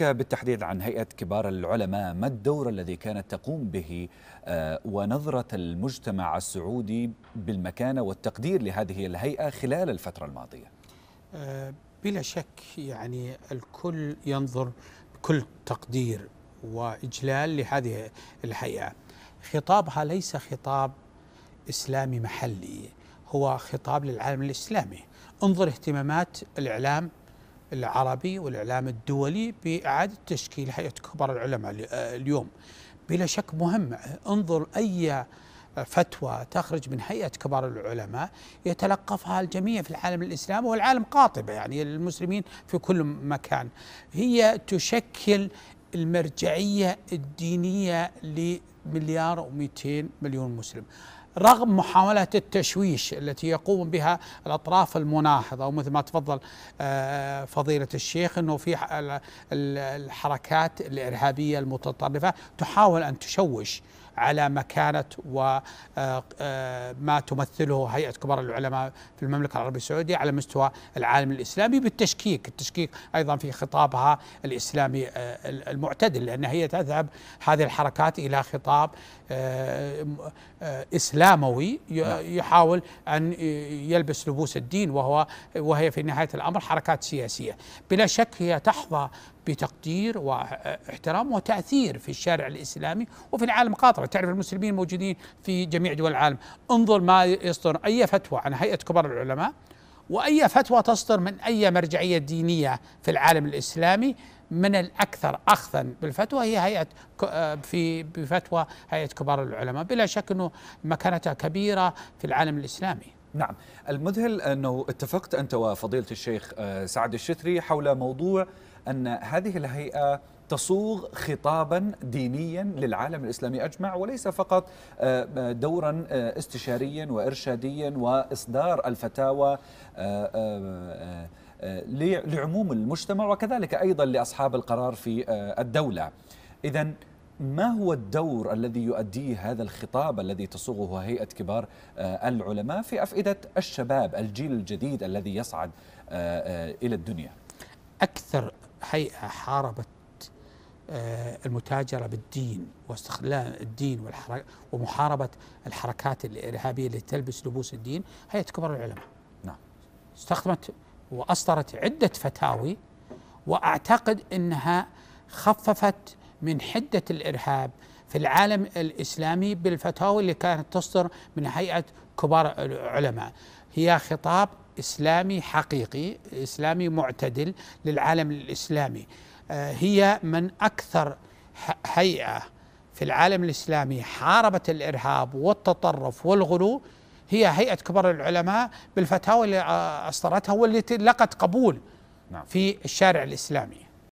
بالتحديد عن هيئة كبار العلماء ما الدور الذي كانت تقوم به آه، ونظرة المجتمع السعودي بالمكانة والتقدير لهذه الهيئة خلال الفترة الماضية آه، بلا شك يعني الكل ينظر بكل تقدير وإجلال لهذه الهيئة خطابها ليس خطاب إسلامي محلي هو خطاب للعالم الإسلامي انظر اهتمامات الإعلام العربي والإعلام الدولي بإعادة تشكيل هيئة كبار العلماء آه، اليوم بلا شك مهم انظر أي فتوى تخرج من هيئة كبار العلماء يتلقفها الجميع في العالم الإسلامي والعالم قاطبة يعني المسلمين في كل مكان هي تشكل المرجعية الدينية لمليار و200 مليون مسلم رغم محاولة التشويش التي يقوم بها الأطراف المناهضة ومثل ما تفضل آه، فضيلة الشيخ أنه في الحركات الإرهابية المتطرفة تحاول أن تشوش على مكانة آه، وما آه، تمثله هيئة كبار العلماء في المملكة العربية السعودية على مستوى العالم الإسلامي بالتشكيك التشكيك أيضا في خطابها الإسلامي آه، المعتدل لأن هي تذهب هذه الحركات إلى خطاب إسلاموي نعم. يحاول أن يلبس لبوس الدين وهو وهي في نهاية الأمر حركات سياسية بلا شك هي تحظى بتقدير واحترام وتأثير في الشارع الإسلامي وفي العالم قاطرة تعرف المسلمين موجودين في جميع دول العالم انظر ما يصدر أي فتوى عن هيئة كبار العلماء وأي فتوى تصدر من أي مرجعية دينية في العالم الإسلامي من الأكثر أخذا بالفتوى هي هيئة في بفتوى هيئة كبار العلماء بلا شك أنه مكانتها كبيرة في العالم الإسلامي نعم المذهل أنه اتفقت أنت وفضيلة الشيخ آه، سعد الشتري حول موضوع أن هذه الهيئة تصوغ خطابا دينيا للعالم الاسلامي اجمع وليس فقط آه، دورا آه، استشاريا وارشاديا واصدار الفتاوى آه، لعموم المجتمع وكذلك ايضا لاصحاب القرار في الدوله. اذا ما هو الدور الذي يؤديه هذا الخطاب الذي تصوغه هيئه كبار العلماء في افئده الشباب الجيل الجديد الذي يصعد الى الدنيا؟ اكثر هيئة حاربت آه، المتاجرة بالدين واستغلال الدين والحركة ومحاربة الحركات الإرهابية اللي تلبس لبوس الدين هيئة كبار العلماء نعم استخدمت وأصدرت عدة فتاوي وأعتقد أنها خففت من حدة الإرهاب في العالم الإسلامي بالفتاوي اللي كانت تصدر من هيئة كبار العلماء هي خطاب اسلامي حقيقي اسلامي معتدل للعالم الاسلامي آه، هي من اكثر هيئه في العالم الاسلامي حاربت الارهاب والتطرف والغلو هي هيئه كبار العلماء بالفتاوى اللي اصدرتها والتي لقت قبول نعم. في الشارع الاسلامي